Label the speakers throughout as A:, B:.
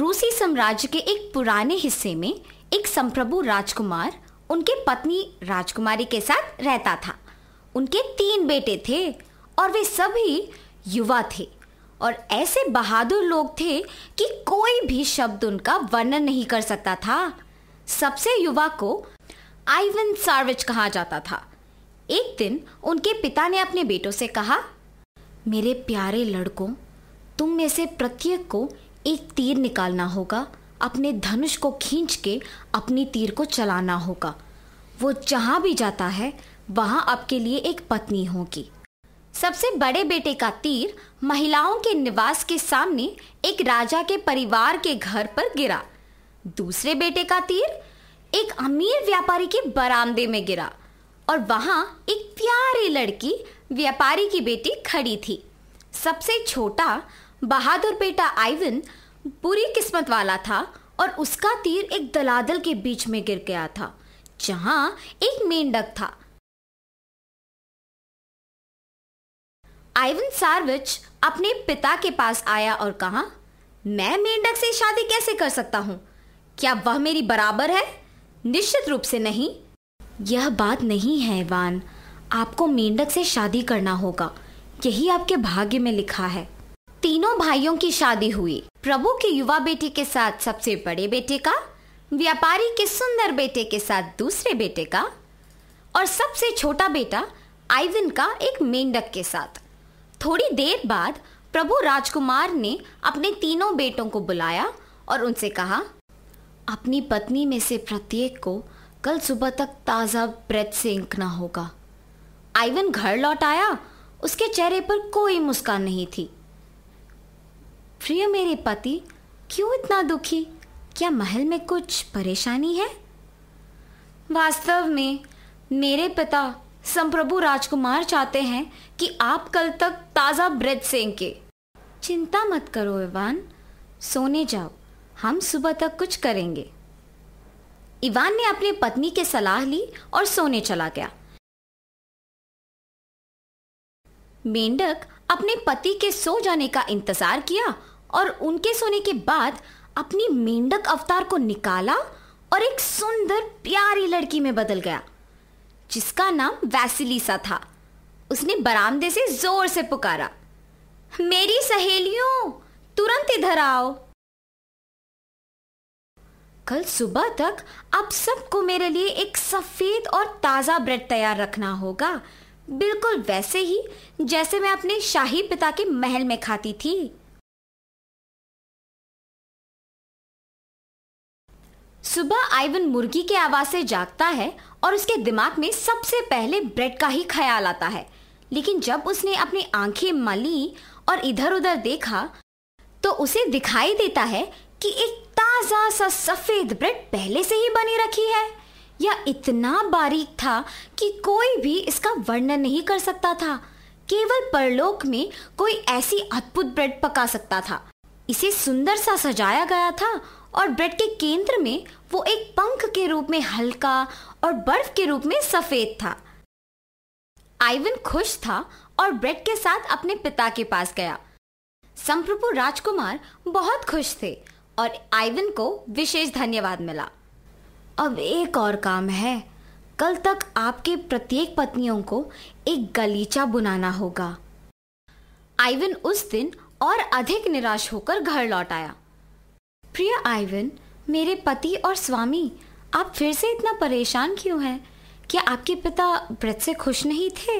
A: रूसी साम्राज्य के एक पुराने हिस्से में एक संप्रभु राजकुमार उनके पत्नी राजकुमारी के साथ रहता था उनके तीन बेटे थे और वे सभी युवा थे और ऐसे बहादुर लोग थे कि कोई भी शब्द उनका वर्णन नहीं कर सकता था सबसे युवा को आइवन सार्विच कहा जाता था एक दिन उनके पिता ने अपने बेटों से कहा मेरे प्यारे लड़कों तुम में से प्रत्येक को एक तीर निकालना होगा अपने धनुष को खींच के अपनी तीर को चलाना होगा वो जहाँ भी जाता है वहाँ आपके लिए एक पत्नी होगी सबसे बड़े बेटे का तीर महिलाओं के निवास के सामने एक राजा के परिवार के घर पर गिरा दूसरे बेटे का तीर एक अमीर व्यापारी के बरामदे में गिरा और वहां एक प्यारी लड़की व्यापारी की बेटी खड़ी थी सबसे छोटा बहादुर बेटा आइवन बुरी किस्मत वाला था और उसका तीर एक दलादल के बीच में गिर गया था जहां एक मेंढक था आइवन सार्विच अपने पिता के पास आया और कहा मैं मेंढक से शादी कैसे कर सकता हूँ क्या वह मेरी बराबर है निश्चित रूप से नहीं यह बात नहीं है वान आपको मेंढक से शादी करना होगा यही आपके भाग्य में लिखा है तीनों भाइयों की शादी हुई प्रभु के युवा बेटे के साथ सबसे बड़े बेटे का व्यापारी के सुंदर बेटे के साथ दूसरे बेटे का और सबसे छोटा बेटा आइविन का एक मेंढक के साथ थोड़ी देर बाद प्रभु राजकुमार ने अपने तीनों बेटों को बुलाया और उनसे कहा अपनी पत्नी में से प्रत्येक को कल सुबह तक ताज़ा ब्रेड सेंकना होगा आइवन घर लौट आया उसके चेहरे पर कोई मुस्कान नहीं थी प्रिय मेरे पति क्यों इतना दुखी क्या महल में कुछ परेशानी है वास्तव में मेरे पिता संप्रभु राजकुमार चाहते हैं कि आप कल तक ताज़ा ब्रेड सेंके चिंता मत करो इवान सोने जाओ हम सुबह तक कुछ करेंगे इवान ने अपनी पत्नी के सलाह ली और सोने चला गया मेंढक अपने पति के सो जाने का इंतजार किया और उनके सोने के बाद अपनी मेंढक अवतार को निकाला और एक सुंदर प्यारी लड़की में बदल गया जिसका नाम वैसिलीसा था उसने बरामदे से जोर से पुकारा मेरी सहेलियों तुरंत इधर आओ कल सुबह तक आप सबको मेरे लिए एक सफेद और ताजा ब्रेड तैयार रखना होगा बिल्कुल वैसे ही जैसे मैं अपने शाही पिता के महल में खाती थी सुबह आइवन मुर्गी के आवाज से जागता है और उसके दिमाग में सबसे पहले ब्रेड का ही ख्याल आता है लेकिन जब उसने अपनी आंखें मली और इधर उधर देखा तो उसे दिखाई देता है कि एक ताज़ा सा सफ़ेद ब्रेड पहले से ही बनी रखी है यह इतना बारीक था कि कोई भी इसका वर्णन नहीं कर सकता था केवल परलोक में कोई ऐसी अद्भुत ब्रेड पका सकता था इसे सुंदर सा सजाया गया था और ब्रेड के केंद्र में वो एक पंख के रूप में हल्का और बर्फ के रूप में सफेद था आइवन खुश था और ब्रेड के साथ अपने पिता के पास गया संप्रभु राजकुमार बहुत खुश थे और आइवन को विशेष धन्यवाद मिला अब एक और काम है कल तक आपके प्रत्येक पत्नियों को एक गलीचा बुनाना होगा आइवन उस दिन और अधिक निराश होकर घर लौट आया प्रिय आइवन मेरे पति और स्वामी आप फिर से इतना परेशान क्यों हैं क्या आपके पिता व्रत से खुश नहीं थे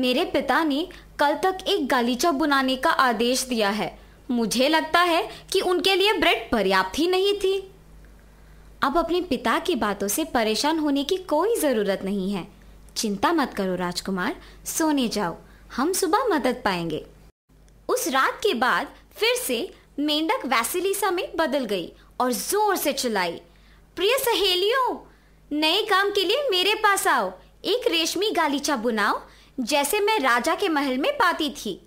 A: मेरे पिता ने कल तक एक गालीचा बुनाने का आदेश दिया है मुझे लगता है कि उनके लिए ब्रेड पर्याप्त ही नहीं थी अब अपने पिता की बातों से परेशान होने की कोई ज़रूरत नहीं है चिंता मत करो राजकुमार सोने जाओ हम सुबह मदद पाएंगे उस रात के बाद फिर से मेंढक वैसिलीसा में बदल गई और जोर से चिल्लाई प्रिय सहेलियों नए काम के लिए मेरे पास आओ एक रेशमी गालीचा बुनाओ जैसे मैं राजा के महल में पाती थी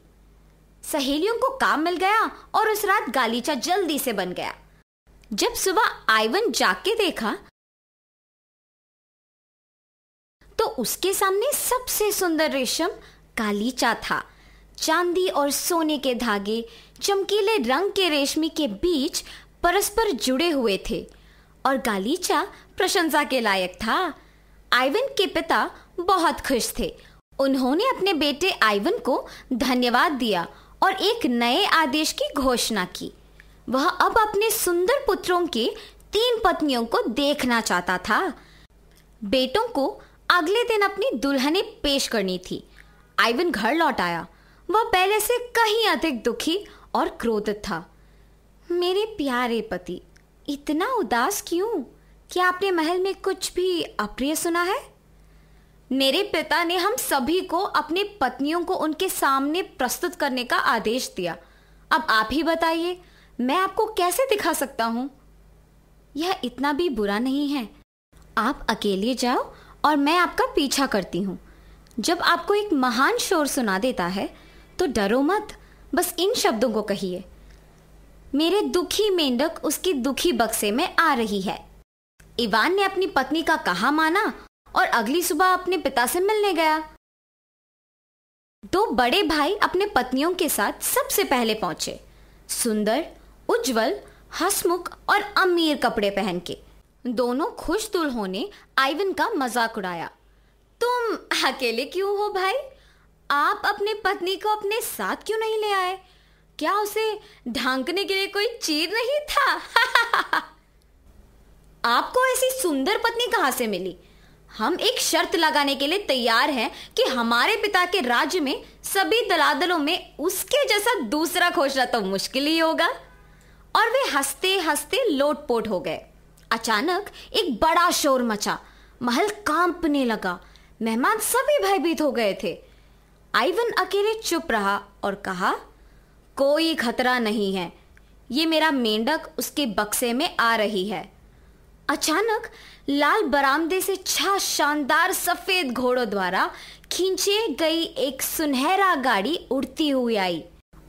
A: सहेलियों को काम मिल गया और उस रात गालीचा जल्दी से बन गया जब सुबह आइवन जाग के देखा तो उसके सामने सबसे सुंदर रेशम गालीचा था चांदी और सोने के धागे चमकीले रंग के रेशमी के बीच परस्पर जुड़े हुए थे और गालीचा प्रशंसा के लायक था आइवन के पिता बहुत खुश थे उन्होंने अपने बेटे आइवन को धन्यवाद दिया और एक नए आदेश की घोषणा की वह अब अपने सुंदर पुत्रों के तीन पत्नियों को देखना चाहता था बेटों को अगले दिन अपनी दुल्हने पेश करनी थी आइवन घर लौट आया वह पहले से कहीं अधिक दुखी और क्रोधित था मेरे प्यारे पति इतना उदास क्यों क्या आपने महल में कुछ भी अप्रिय सुना है मेरे पिता ने हम सभी को अपनी पत्नियों को उनके सामने प्रस्तुत करने का आदेश दिया अब आप ही बताइए मैं आपको कैसे दिखा सकता हूं यह इतना भी बुरा नहीं है आप अकेले जाओ और मैं आपका पीछा करती हूं जब आपको एक महान शोर सुना देता है तो डरो मत बस इन शब्दों को कहिए मेरे दुखी मेंढक उसकी दुखी बक्से में आ रही है इवान ने अपनी पत्नी का कहा माना और अगली सुबह अपने पिता से मिलने गया दो बड़े भाई अपने पत्नियों के साथ सबसे पहले पहुंचे सुंदर उज्जवल हसमुख और अमीर कपड़े पहन के दोनों खुश दुल्हों होने आइवन का मजाक उड़ाया तुम अकेले क्यों हो भाई आप अपनी पत्नी को अपने साथ क्यों नहीं ले आए क्या उसे ढांकने के लिए कोई चीर नहीं था आपको ऐसी सुंदर पत्नी कहां से मिली हम एक शर्त लगाने के लिए तैयार हैं कि हमारे पिता के राज्य में सभी दलादलों में उसके जैसा दूसरा खोजना तो मुश्किल ही होगा और वे हंसते हंसते लोटपोट हो गए अचानक एक बड़ा शोर मचा महल कांपने लगा मेहमान सभी भयभीत हो गए थे आइवन अकेले चुप रहा और कहा कोई खतरा नहीं है ये मेरा मेंढक उसके बक्से में आ रही है अचानक लाल बरामदे से छह शानदार सफेद घोड़ों द्वारा खींचे गई एक सुनहरा गाड़ी उड़ती हुई आई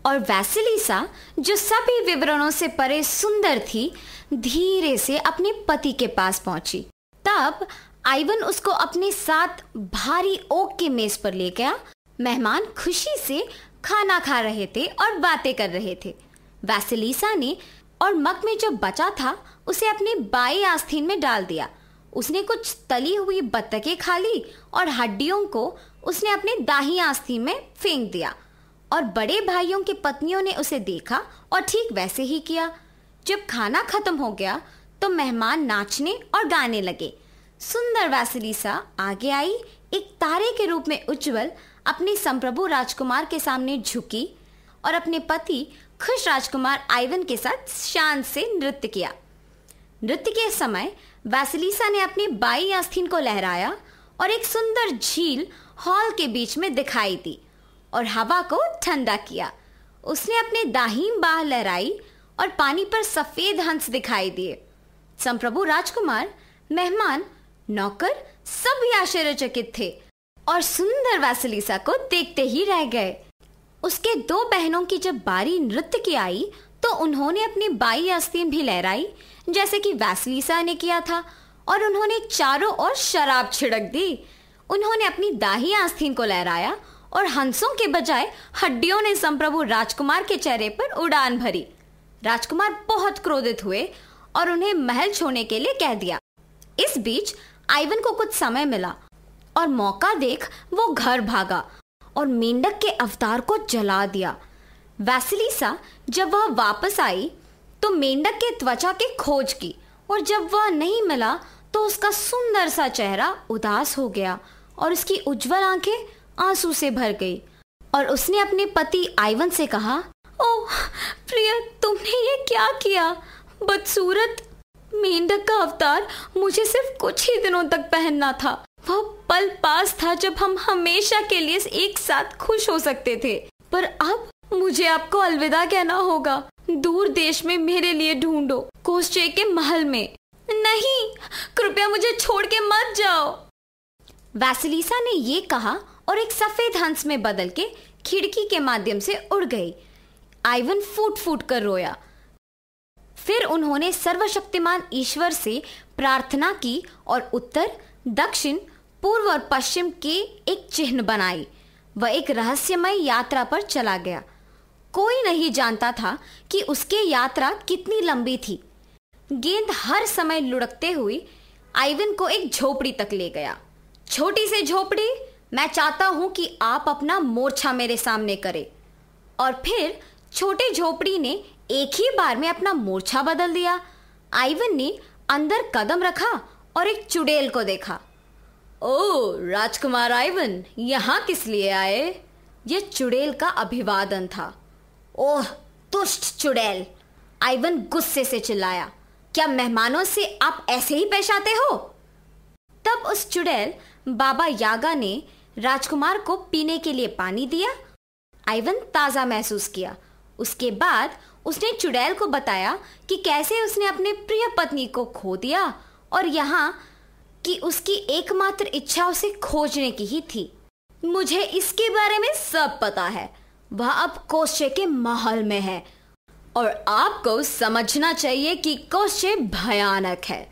A: और वैसिलीसा जो सभी विवरणों से परे सुंदर थी धीरे से अपने पति के पास पहुंची तब आइवन उसको अपने साथ भारी ओक के मेज पर ले गया मेहमान खुशी से खाना खा रहे थे और बातें कर रहे थे वैसिलीसा ने और मक में जो बचा था उसे अपने बाई आस्थीन में डाल दिया उसने कुछ तली हुई बत्तखें खा ली और हड्डियों को उसने अपने दाही आस्तीन में फेंक दिया और बड़े भाइयों की पत्नियों ने उसे देखा और ठीक वैसे ही किया जब खाना खत्म हो गया तो मेहमान नाचने और गाने लगे सुंदर वैसलीसा आगे आई एक तारे के रूप में उज्जवल अपने संप्रभु राजकुमार के सामने झुकी और अपने पति खुश राजकुमार आइवन के साथ शान से नृत्य किया नृत्य के समय वैसलीसा ने अपनी बाई आस्तीन को लहराया और एक सुंदर झील हॉल के बीच में दिखाई दी और हवा को ठंडा किया उसने अपने दाहिम बाह लहराई और पानी पर सफेद हंस दिखाई दिए संप्रभु राजकुमार मेहमान नौकर सभी आश्चर्यचकित थे और सुंदर वैसलीसा को देखते ही रह गए उसके दो बहनों की जब बारी नृत्य की आई तो उन्होंने अपनी बाई अस्थिन भी लहराई जैसे कि वैसलीसा ने किया था और उन्होंने चारों ओर शराब छिड़क दी उन्होंने अपनी दाही आस्तीन को लहराया और हंसों के बजाय हड्डियों ने संप्रभु राजकुमार के चेहरे पर उड़ान भरी राजकुमार बहुत क्रोधित हुए और उन्हें महल छोड़ने के लिए कह दिया इस बीच आइवन को कुछ समय मिला और मौका देख वो घर भागा और मेंढक के अवतार को जला दिया वैसलीसा जब वह वापस आई तो मेंढक के त्वचा की खोज की और जब वह नहीं मिला तो उसका सुंदर सा चेहरा उदास हो गया और उसकी उज्जवल आंखें आंसू से भर गई और उसने अपने पति आइवन से कहा ओ प्रिय तुमने ये क्या किया बदसूरत मेंढक का अवतार मुझे सिर्फ कुछ ही दिनों तक पहनना था वह पल पास था जब हम हमेशा के लिए एक साथ खुश हो सकते थे पर अब मुझे आपको अलविदा कहना होगा दूर देश में मेरे लिए ढूंढो कोस्चे के महल में नहीं कृपया मुझे छोड़ के मत जाओ वैसलीसा ने ये कहा और एक सफेद हंस में बदल के खिड़की के माध्यम से उड़ गई आइवन फूट फूट कर रोया फिर उन्होंने सर्वशक्तिमान ईश्वर से प्रार्थना की और उत्तर दक्षिण पूर्व और पश्चिम के एक चिन्ह बनाई वह एक रहस्यमय यात्रा पर चला गया कोई नहीं जानता था कि उसके यात्रा कितनी लंबी थी गेंद हर समय लुढ़कते हुए आइवन को एक झोपड़ी तक ले गया छोटी सी झोपड़ी मैं चाहता हूं कि आप अपना मोर्चा मेरे सामने करें और फिर छोटे झोपड़ी ने एक ही बार में अपना मोर्चा बदल दिया आइवन ने अंदर कदम रखा और एक चुड़ैल को देखा ओ राजकुमार आइवन यहाँ किस लिए आए ये चुड़ैल का अभिवादन था ओह तुष्ट चुड़ैल आइवन गुस्से से चिल्लाया क्या मेहमानों से आप ऐसे ही पेश आते हो तब उस चुड़ैल बाबा यागा ने राजकुमार को पीने के लिए पानी दिया आइवन ताज़ा महसूस किया उसके बाद उसने चुड़ैल को बताया कि कैसे उसने अपने प्रिय पत्नी को खो दिया और यहाँ कि उसकी एकमात्र इच्छा उसे खोजने की ही थी मुझे इसके बारे में सब पता है वह अब कोशे के माहौल में है और आपको समझना चाहिए कि कोशे भयानक है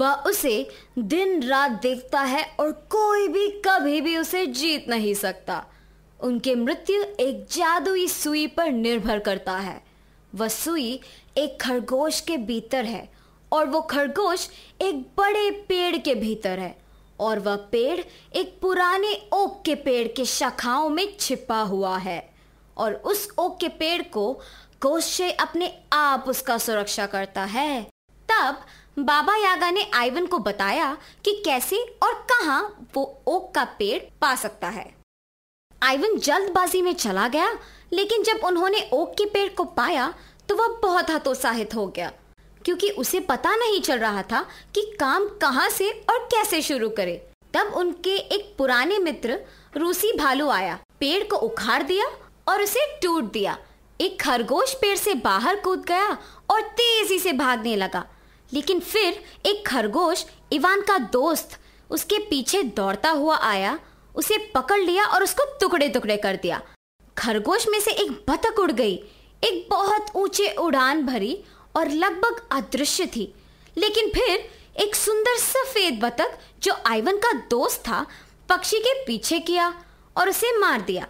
A: वह उसे दिन रात देखता है और कोई भी कभी भी उसे जीत नहीं सकता उनके मृत्यु एक जादुई सुई पर निर्भर करता है वह सुई एक खरगोश के भीतर है और वो खरगोश एक बड़े पेड़ के भीतर है और वह पेड़ एक पुराने ओक के पेड़ के शाखाओं में छिपा हुआ है और उस ओक के पेड़ को गोशे अपने आप उसका सुरक्षा करता है तब बाबा यागा ने आइवन को बताया कि कैसे और कहा वो ओक का पेड़ पा सकता है आइवन जल्दबाजी में चला गया लेकिन जब उन्होंने ओक के पेड़ को पाया तो वह बहुत हतोत्साहित हो गया क्योंकि उसे पता नहीं चल रहा था कि काम कहां से और कैसे शुरू करे तब उनके एक पुराने मित्र रूसी भालू आया पेड़ को उखाड़ दिया और उसे टूट दिया एक खरगोश पेड़ से बाहर कूद गया और तेजी से भागने लगा लेकिन फिर एक खरगोश इवान का दोस्त उसके पीछे दौड़ता हुआ आया उसे पकड़ लिया और उसको टुकड़े टुकड़े कर दिया खरगोश में से एक बतख उड़ गई एक बहुत ऊंचे उड़ान भरी और लगभग अदृश्य थी लेकिन फिर एक सुंदर सफेद बतख जो आइवन का दोस्त था पक्षी के पीछे किया और उसे मार दिया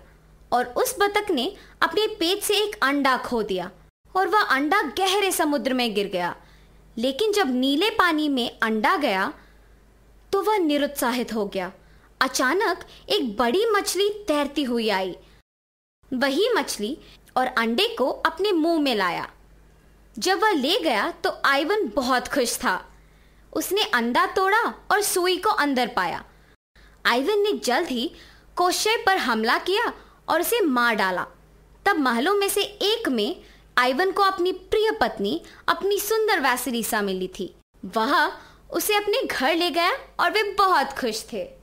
A: और उस बतख ने अपने पेट से एक अंडा खो दिया और वह अंडा गहरे समुद्र में गिर गया लेकिन जब नीले पानी में अंडा गया तो वह निरुत्साहित हो गया अचानक एक बड़ी मछली तैरती हुई आई वही मछली और अंडे को अपने मुंह में लाया जब वह ले गया तो आइवन बहुत खुश था उसने अंडा तोड़ा और सुई को अंदर पाया आइवन ने जल्द ही कोशय पर हमला किया और उसे मार डाला तब महलों में से एक में आइवन को अपनी प्रिय पत्नी अपनी सुंदर वैसरीसा मिली थी वह उसे अपने घर ले गया और वे बहुत खुश थे